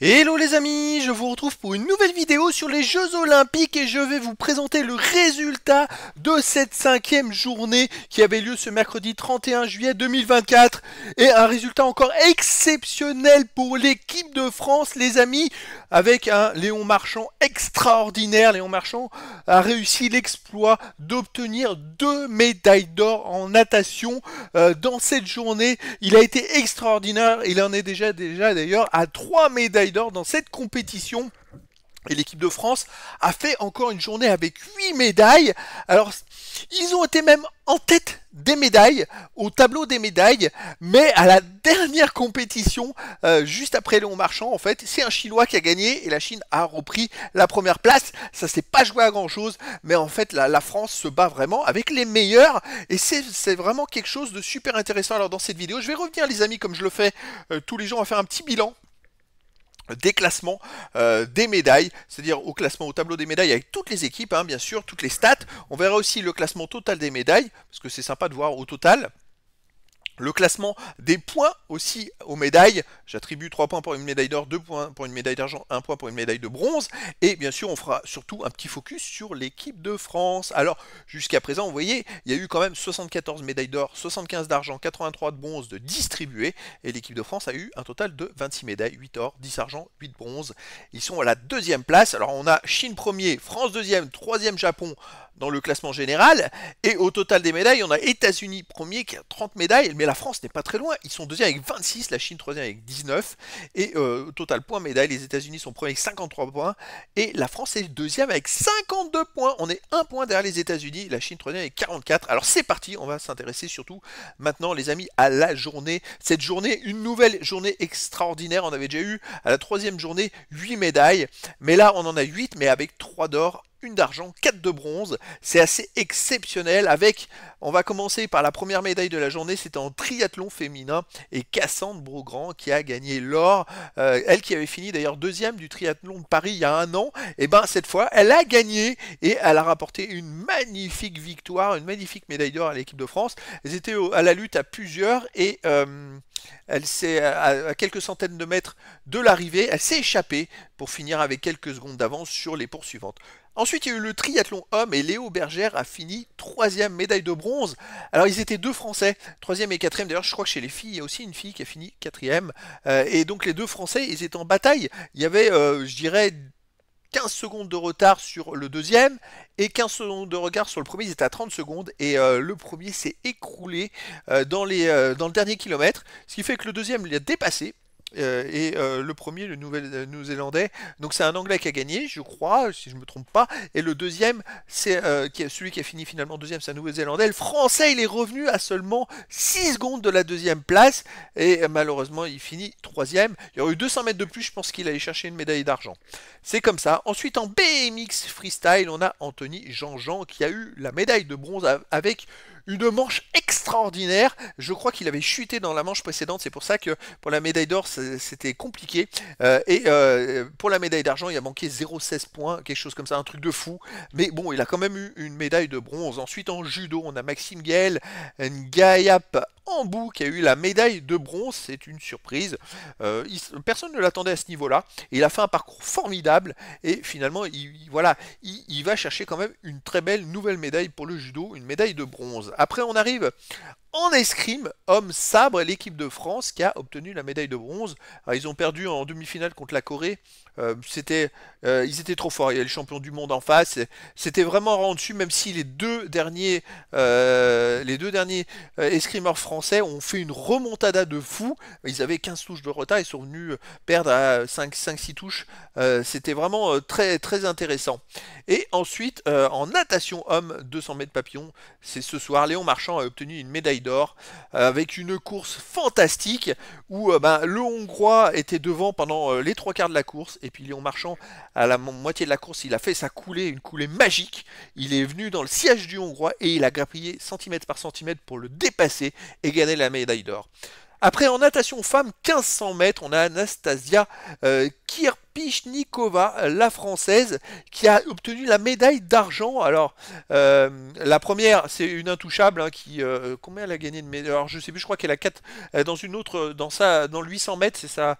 Hello les amis, je vous retrouve pour une nouvelle vidéo sur les Jeux Olympiques et je vais vous présenter le résultat de cette cinquième journée qui avait lieu ce mercredi 31 juillet 2024 et un résultat encore exceptionnel pour l'équipe de France les amis avec un Léon Marchand extraordinaire. Léon Marchand a réussi l'exploit d'obtenir deux médailles d'or en natation euh, dans cette journée. Il a été extraordinaire, il en est déjà déjà d'ailleurs à trois médailles dans cette compétition. Et l'équipe de France a fait encore une journée avec 8 médailles. Alors, ils ont été même en tête des médailles, au tableau des médailles, mais à la dernière compétition, euh, juste après Léon Marchand, en fait, c'est un Chinois qui a gagné et la Chine a repris la première place. Ça s'est pas joué à grand chose, mais en fait, la, France se bat vraiment avec les meilleurs et c'est vraiment quelque chose de super intéressant. Alors, dans cette vidéo, je vais revenir, les amis, comme je le fais euh, tous les jours, à faire un petit bilan des classements euh, des médailles, c'est-à-dire au classement au tableau des médailles avec toutes les équipes, hein, bien sûr, toutes les stats. On verra aussi le classement total des médailles, parce que c'est sympa de voir au total le classement des points aussi aux médailles. J'attribue 3 points pour une médaille d'or, 2 points pour une médaille d'argent, 1 point pour une médaille de bronze. Et bien sûr, on fera surtout un petit focus sur l'équipe de France. Alors, jusqu'à présent, vous voyez, il y a eu quand même 74 médailles d'or, 75 d'argent, 83 de bronze de Et l'équipe de France a eu un total de 26 médailles, 8 or, 10 argent, 8 bronze. Ils sont à la deuxième place. Alors, on a Chine premier, France deuxième, troisième Japon, dans le classement général. Et au total des médailles, on a États-Unis premier qui a 30 médailles, mais la France n'est pas très loin. Ils sont deuxième avec 26, la Chine troisième avec 19. Et au euh, total point médailles, les États-Unis sont premiers avec 53 points. Et la France est deuxième avec 52 points. On est un point derrière les États-Unis, la Chine troisième avec 44. Alors c'est parti, on va s'intéresser surtout maintenant, les amis, à la journée. Cette journée, une nouvelle journée extraordinaire. On avait déjà eu à la troisième journée 8 médailles. Mais là, on en a 8, mais avec 3 d'or, une d'argent, quatre de bronze. C'est assez exceptionnel avec, on va commencer par la première médaille de la journée, c'était en triathlon féminin et Cassandre Brogrand qui a gagné l'or. Euh, elle qui avait fini d'ailleurs deuxième du triathlon de Paris il y a un an, et eh ben cette fois elle a gagné et elle a rapporté une magnifique victoire, une magnifique médaille d'or à l'équipe de France. Elles étaient à la lutte à plusieurs et euh, elle s'est à quelques centaines de mètres de l'arrivée, elle s'est échappée pour finir avec quelques secondes d'avance sur les poursuivantes. Ensuite, il y a eu le triathlon homme et Léo Bergère a fini troisième médaille de bronze. Alors, ils étaient deux Français, troisième et quatrième. D'ailleurs, je crois que chez les filles, il y a aussi une fille qui a fini quatrième. Euh, et donc, les deux Français, ils étaient en bataille. Il y avait, euh, je dirais, 15 secondes de retard sur le deuxième et 15 secondes de retard sur le premier. Ils étaient à 30 secondes et euh, le premier s'est écroulé dans, les, dans le dernier kilomètre, ce qui fait que le deuxième l'a dépassé euh, et euh, le premier, le Nouvel-Zélandais. Euh, Donc c'est un Anglais qui a gagné, je crois, si je ne me trompe pas. Et le deuxième, c'est celui qui a fini finalement deuxième, c'est un nouvelle zélandais Le Français, il est revenu à seulement 6 secondes de la deuxième place. Et malheureusement, il finit troisième. Il y aurait eu 200 mètres de plus, je pense qu'il allait chercher une médaille d'argent. C'est comme ça. Ensuite, en BMX freestyle, on a Anthony Jean-Jean qui a eu la médaille de bronze avec une manche extraordinaire. Je crois qu'il avait chuté dans la manche précédente, c'est pour ça que pour la médaille d'or c'était compliqué. Euh, et euh, pour la médaille d'argent, il a manqué 0,16 points, quelque chose comme ça, un truc de fou. Mais bon, il a quand même eu une médaille de bronze. Ensuite en judo, on a Maxime Gaël, Ngayap bout qui a eu la médaille de bronze, c'est une surprise. Euh, personne ne l'attendait à ce niveau-là. Il a fait un parcours formidable et finalement, il, voilà, il, va chercher quand même une très belle nouvelle médaille pour le judo, une médaille de bronze. Après, on arrive en escrime, homme sabre, l'équipe de France qui a obtenu la médaille de bronze. Ah, ils ont perdu en demi-finale contre la Corée. Euh, c'était, euh, ils étaient trop forts. Il y a les champion du monde en face. C'était vraiment rendu dessus, même si les deux derniers, euh, les deux derniers escrimeurs français ont fait une remontada de fou. Ils avaient 15 touches de retard. Ils sont venus perdre à 5-6 touches. c'était vraiment très, très intéressant. Et ensuite, en natation homme 200 mètres papillon, c'est ce soir, Léon Marchand a obtenu une médaille d'or, euh, avec une course fantastique où euh, ben, le Hongrois était devant pendant euh, les trois quarts de la course, et puis Léon Marchand, à la moitié de la course, il a fait sa coulée, une coulée magique, il est venu dans le siège du Hongrois et il a grappillé centimètre par centimètre pour le dépasser et gagner la médaille d'or. Après, en natation femme, 1500 mètres, on a Anastasia Kirp. Pichnikova, la française, qui a obtenu la médaille d'argent. Alors, euh, la première, c'est une intouchable hein, qui. Euh, combien elle a gagné de médaille Alors, je sais plus, je crois qu'elle a 4. Euh, dans une autre, dans sa, dans 800 mètres, c'est ça.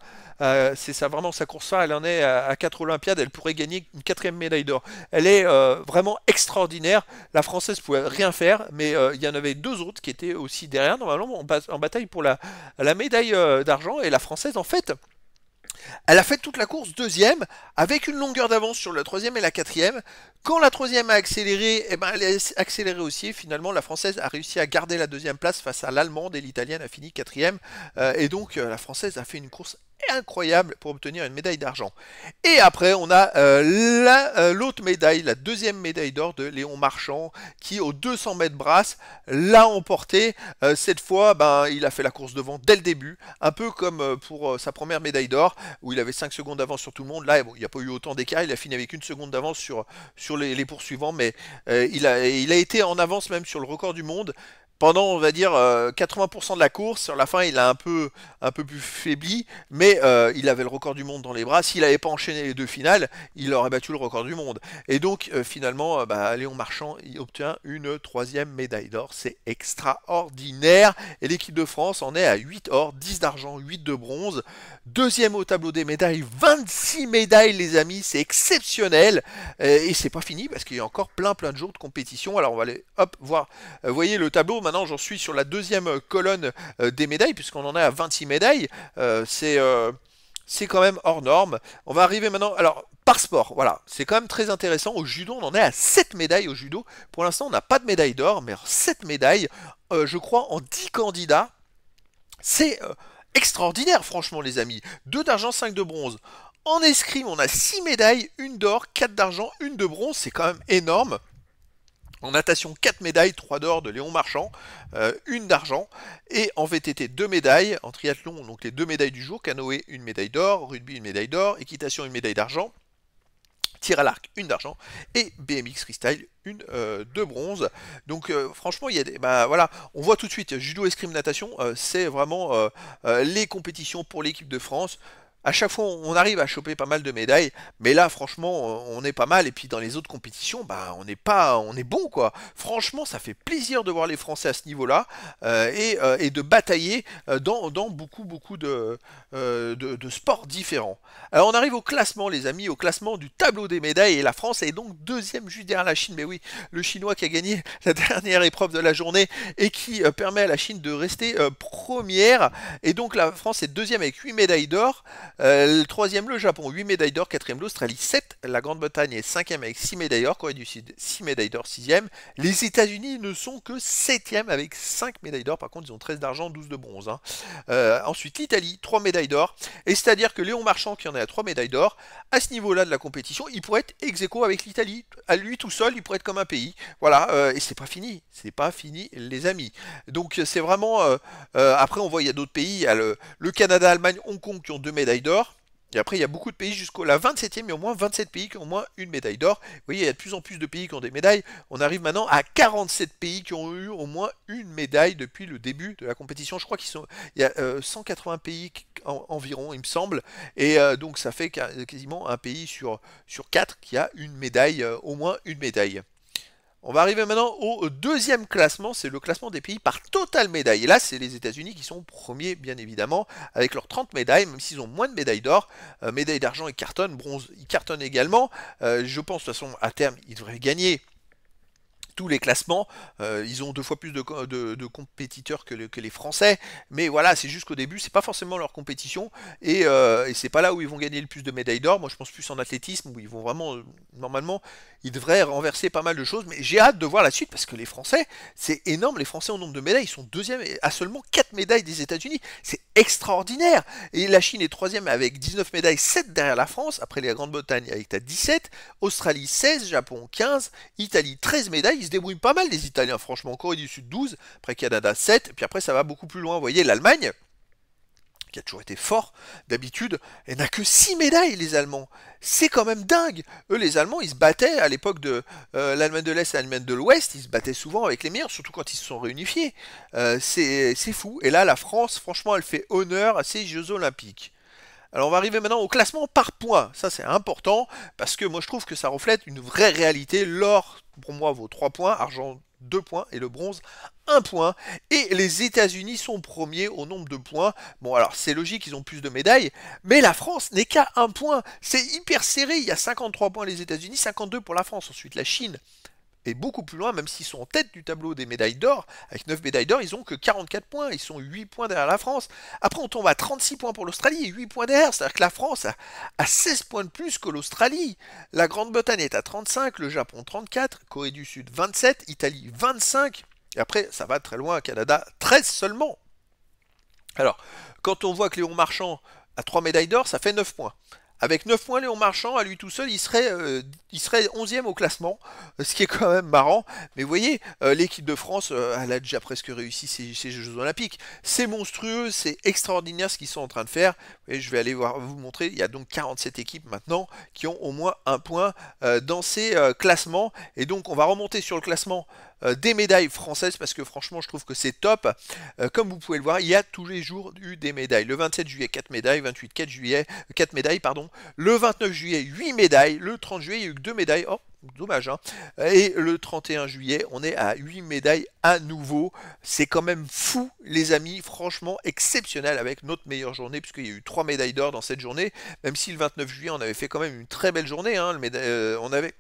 c'est ça vraiment sa course ça Elle en est à, quatre Olympiades. Elle pourrait gagner une quatrième médaille d'or. Elle est vraiment extraordinaire. La française pouvait rien faire, mais il y en avait deux autres qui étaient aussi derrière, normalement, en, en bataille pour la, la médaille d'argent. Et la française, en fait, elle a fait toute la course deuxième, avec une longueur d'avance sur la troisième et la quatrième. Quand la troisième a accéléré, eh ben, elle a accéléré aussi. Finalement, la Française a réussi à garder la deuxième place face à l'Allemande et l'Italienne a fini quatrième. Euh, et donc, euh, la Française a fait une course incroyable pour obtenir une médaille d'argent. Et après, on a euh, euh, l'autre médaille, la deuxième médaille d'or de Léon Marchand, qui aux 200 mètres brasse l'a emporté. Euh, cette fois, ben, il a fait la course devant dès le début, un peu comme pour sa première médaille d'or, où il avait 5 secondes d'avance sur tout le monde. Là, il n'y a pas eu autant d'écart, il a fini avec une seconde d'avance sur, sur les, poursuivants, mais il a, il, a, été en avance même sur le record du monde pendant, on va dire, 80% euh, de la course. Sur la fin, il a un peu, un peu plus faibli, mais euh, il avait le record du monde dans les bras. S'il n'avait pas enchaîné les deux finales, il aurait battu le record du monde. Et donc, euh, finalement, bah, Léon Marchand il obtient une troisième médaille d'or. C'est extraordinaire. Et l'équipe de France en est à 8 or, 10 d'argent, 8 de bronze. Deuxième au tableau des médailles, 26 médailles, les amis. C'est exceptionnel. Et c'est pas fini parce qu'il y a encore plein, plein de jours de compétition. Alors, on va aller, hop, voir. Vous voyez le tableau maintenant j'en suis sur la deuxième euh, colonne euh, des médailles, puisqu'on en a 26 médailles. Euh, c'est quand même hors norme. On va arriver maintenant, alors par sport, voilà, c'est quand même très intéressant. Au judo, on en est à 7 médailles au judo. Pour l'instant, on n'a pas de médaille d'or, mais 7 médailles, je crois, en 10 candidats. C'est extraordinaire, franchement, les amis. 2 d'argent, 5 de bronze. En escrime, on a 6 médailles, une d'or, 4 d'argent, une de bronze, c'est quand même énorme. En natation, 4 médailles, 3 d'or de Léon Marchand, euh, une d'argent, et en VTT, 2 médailles, en triathlon, donc les deux médailles du jour, canoë, une médaille d'or, rugby, une médaille d'or, équitation, une médaille d'argent, tir à l'arc, une d'argent, et BMX freestyle, une euh, de bronze. Donc euh, franchement, il y a des, bah, voilà, on voit tout de suite judo, escrime, natation, c'est vraiment les compétitions pour l'équipe de France à chaque fois, on arrive à choper pas mal de médailles, mais là, franchement, euh, on est pas mal. Et puis dans les autres compétitions, bah, on est pas, on est bon, quoi. Franchement, ça fait plaisir de voir les Français à ce niveau-là euh, euh, et, de batailler dans, beaucoup, beaucoup de, de, sports différents. Alors, on arrive au classement, les amis, au classement du tableau des médailles. Et la France est donc deuxième juste derrière la Chine. Mais oui, le Chinois qui a gagné la dernière épreuve de la journée et qui permet à la Chine de rester première. Et donc, la France est deuxième avec 8 médailles d'or. Euh, le troisième, le Japon, 8 médailles d'or. Quatrième, l'Australie, 7. La Grande-Bretagne est cinquième avec 6 médailles d'or. Corée du Sud, 6 médailles d'or, 6 sixième. Les États-Unis ne sont que septième avec 5 médailles d'or. Par contre, ils ont 13 d'argent, 12 de bronze. Hein. Euh, ensuite, l'Italie, 3 médailles d'or. Et c'est-à-dire que Léon Marchand, qui en est à 3 médailles d'or, à ce niveau-là de la compétition, il pourrait être ex aequo avec l'Italie. À lui tout seul, il pourrait être comme un pays. Voilà, euh, et c'est pas fini. C'est pas fini, les amis. Donc, c'est vraiment. après, on voit, il y a d'autres pays. Il y a le, Canada, Allemagne, Hong Kong qui ont 2 médailles d'or. Et après, il y a beaucoup de pays jusqu'au la 27e, mais au moins 27 pays qui ont au moins une médaille d'or. Vous voyez, il y a de plus en plus de pays qui ont des médailles. On arrive maintenant à 47 pays qui ont eu au moins une médaille depuis le début de la compétition. Je crois qu'il y a 180 euh, pays environ, il me semble. Et euh, donc, ça fait quasiment un pays sur, sur quatre qui a une médaille, euh, au moins une médaille. On va arriver maintenant au deuxième classement, c'est le classement des pays par total médaille. Et là, c'est les États-Unis qui sont premiers, bien évidemment, avec leurs 30 médailles, même s'ils ont moins de médailles d'or. Euh, médailles d'argent, ils cartonnent, bronze, ils cartonnent également. Euh, je pense, de toute façon, à terme, ils devraient gagner tous les classements. Euh, ils ont deux fois plus de, compétiteurs que, les Français. Mais voilà, c'est juste qu'au début, c'est pas forcément leur compétition. Euh, et, c'est pas là où ils vont gagner le plus de médailles d'or. Moi, je pense plus en athlétisme, où ils vont vraiment. Euh, normalement, ils devraient renverser pas mal de choses. Mais j'ai hâte de voir la suite, parce que les Français, c'est énorme. Les Français en nombre de médailles, ils sont deuxième à seulement quatre médailles des États-Unis. C'est extraordinaire. Et la Chine est troisième avec 19 médailles, 7 derrière la France. Après la Grande-Bretagne, avec 17. Australie, 16. Japon, 15. Italie, 13 médailles se débrouillent pas mal les Italiens, franchement. Corée du Sud 12, après Canada 7, puis après ça va beaucoup plus loin. Vous voyez, l'Allemagne, qui a toujours été fort d'habitude, elle n'a que 6 médailles les Allemands. C'est quand même dingue. Eux les Allemands, ils se battaient à l'époque de euh, l'Allemagne de l'Est et l'Allemagne de l'Ouest, ils se battaient souvent avec les meilleurs, surtout quand ils se sont réunifiés. Euh, c'est fou. Et là, la France, franchement, elle fait honneur à ces Jeux olympiques. Alors on va arriver maintenant au classement par points. Ça c'est important parce que moi je trouve que ça reflète une vraie réalité. L'or pour moi vaut 3 points, argent 2 points et le bronze 1 point. Et les États-Unis sont premiers au nombre de points. Bon alors c'est logique, ils ont plus de médailles, mais la France n'est qu'à 1 point. C'est hyper serré, il y a 53 points les États-Unis, 52 pour la France. Ensuite la Chine beaucoup plus loin, même s'ils sont en tête du tableau des médailles d'or, avec 9 médailles d'or, ils ont que 44 points, ils sont 8 points derrière la France. Après, on tombe à 36 points pour l'Australie 8 points derrière, c'est-à-dire que la France a, a 16 points de plus que l'Australie. La Grande-Bretagne est à 35, le Japon 34, Corée du Sud 27, Italie 25, et après, ça va très loin, Canada 13 seulement. Alors, quand on voit que Léon Marchand a 3 médailles d'or, ça fait 9 points. Avec 9 points, Léon Marchand, à lui tout seul, il serait, euh, il serait 11e au classement, ce qui est quand même marrant. Mais vous voyez, euh, l'équipe de France, euh, elle a déjà presque réussi ses, Jeux Olympiques. C'est monstrueux, c'est extraordinaire ce qu'ils sont en train de faire. Et je vais aller vous montrer, il y a donc 47 équipes maintenant qui ont au moins un point dans ces classements. Et donc, on va remonter sur le classement euh, des médailles françaises parce que franchement je trouve que c'est top. Euh, comme vous pouvez le voir, il y a tous les jours eu des médailles. Le 27 juillet 4 médailles, 28 4 juillet 4 euh, médailles pardon. Le 29 juillet 8 médailles, le 30 juillet il y a eu que 2 médailles. Oh dommage. Hein. et le 31 juillet, on est à 8 médailles à nouveau. C'est quand même fou, les amis. Franchement, exceptionnel avec notre meilleure journée, puisqu'il y a eu 3 médailles d'or dans cette journée. Même si le 29 juillet, on avait fait quand même une très belle journée. Hein, on avait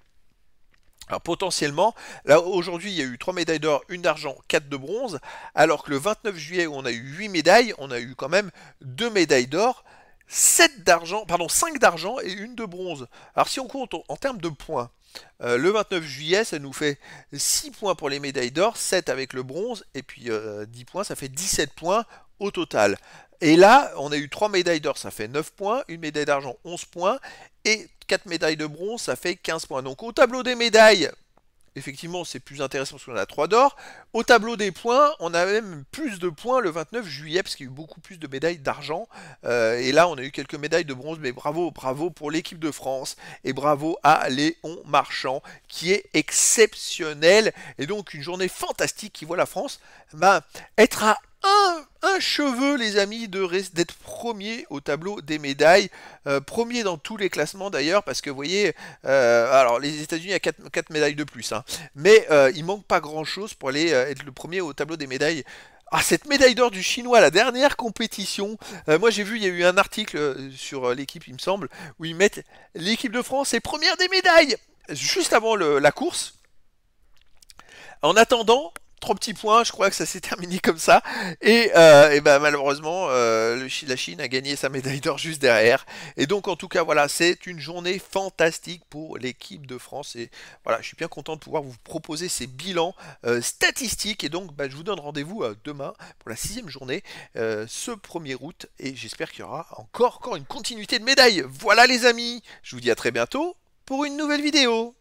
alors potentiellement, là aujourd'hui il y a eu 3 médailles d'or, une d'argent, 4 de bronze, alors que le 29 juillet où on a eu 8 médailles, on a eu quand même 2 médailles d'or, 7 d'argent, pardon 5 d'argent et une de bronze. Alors si on compte en termes de points, euh, le 29 juillet, ça nous fait 6 points pour les médailles d'or, 7 avec le bronze, et puis 10 euh, points, ça fait 17 points au total. Et là, on a eu 3 médailles d'or, ça fait 9 points, une médaille d'argent, 11 points, et 4 médailles de bronze, ça fait 15 points. Donc au tableau des médailles, effectivement c'est plus intéressant parce qu'on a 3 d'or. Au tableau des points, on a même plus de points le 29 juillet parce qu'il y a eu beaucoup plus de médailles d'argent. Euh, et là on a eu quelques médailles de bronze, mais bravo, bravo pour l'équipe de France et bravo à Léon Marchand qui est exceptionnel. Et donc une journée fantastique qui voit la France va eh ben, être à 1 un cheveu, les amis, de d'être premier au tableau des médailles. Euh, premier dans tous les classements d'ailleurs, parce que vous voyez, euh, alors les États-Unis a 4, médailles de plus, hein. mais il euh, il manque pas grand-chose pour aller être le premier au tableau des médailles. Ah, cette médaille d'or du Chinois, la dernière compétition. moi, j'ai vu, il y a eu un article sur l'équipe, il me semble, où ils mettent l'équipe de France est première des médailles juste avant la course. En attendant, trois petits points, je crois que ça s'est terminé comme ça. Et, euh, ben, malheureusement, euh, la Chine a gagné sa médaille d'or juste derrière. Et donc en tout cas, voilà, c'est une journée fantastique pour l'équipe de France. Et voilà, je suis bien content de pouvoir vous proposer ces bilans euh, statistiques. Et donc, ben, je vous donne rendez-vous demain pour la sixième journée, ce 1er août. Et j'espère qu'il y aura encore, encore une continuité de médailles. Voilà les amis, je vous dis à très bientôt pour une nouvelle vidéo.